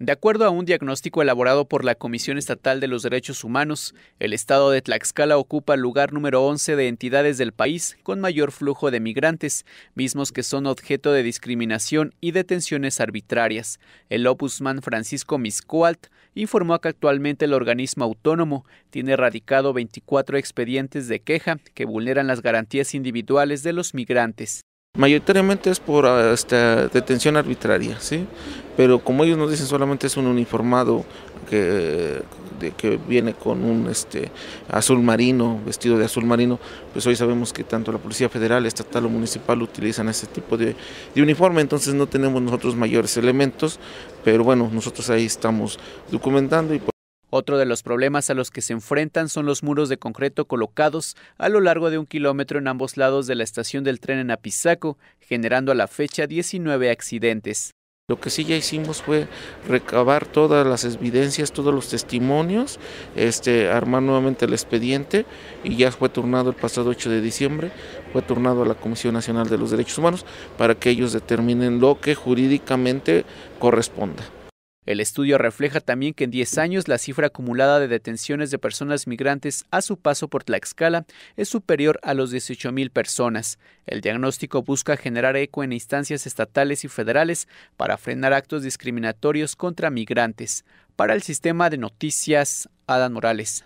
De acuerdo a un diagnóstico elaborado por la Comisión Estatal de los Derechos Humanos, el estado de Tlaxcala ocupa el lugar número 11 de entidades del país con mayor flujo de migrantes, mismos que son objeto de discriminación y detenciones arbitrarias. El opusman Francisco Miscoalt informó que actualmente el organismo autónomo tiene radicado 24 expedientes de queja que vulneran las garantías individuales de los migrantes. Mayoritariamente es por ah, este, detención arbitraria, ¿sí? pero como ellos nos dicen solamente es un uniformado que, que viene con un este, azul marino, vestido de azul marino, pues hoy sabemos que tanto la Policía Federal, Estatal o Municipal utilizan ese tipo de, de uniforme, entonces no tenemos nosotros mayores elementos, pero bueno, nosotros ahí estamos documentando y otro de los problemas a los que se enfrentan son los muros de concreto colocados a lo largo de un kilómetro en ambos lados de la estación del tren en Apizaco, generando a la fecha 19 accidentes. Lo que sí ya hicimos fue recabar todas las evidencias, todos los testimonios, este, armar nuevamente el expediente y ya fue turnado el pasado 8 de diciembre, fue turnado a la Comisión Nacional de los Derechos Humanos para que ellos determinen lo que jurídicamente corresponda. El estudio refleja también que en 10 años la cifra acumulada de detenciones de personas migrantes a su paso por Tlaxcala es superior a los 18.000 personas. El diagnóstico busca generar eco en instancias estatales y federales para frenar actos discriminatorios contra migrantes. Para el sistema de noticias, Adán Morales.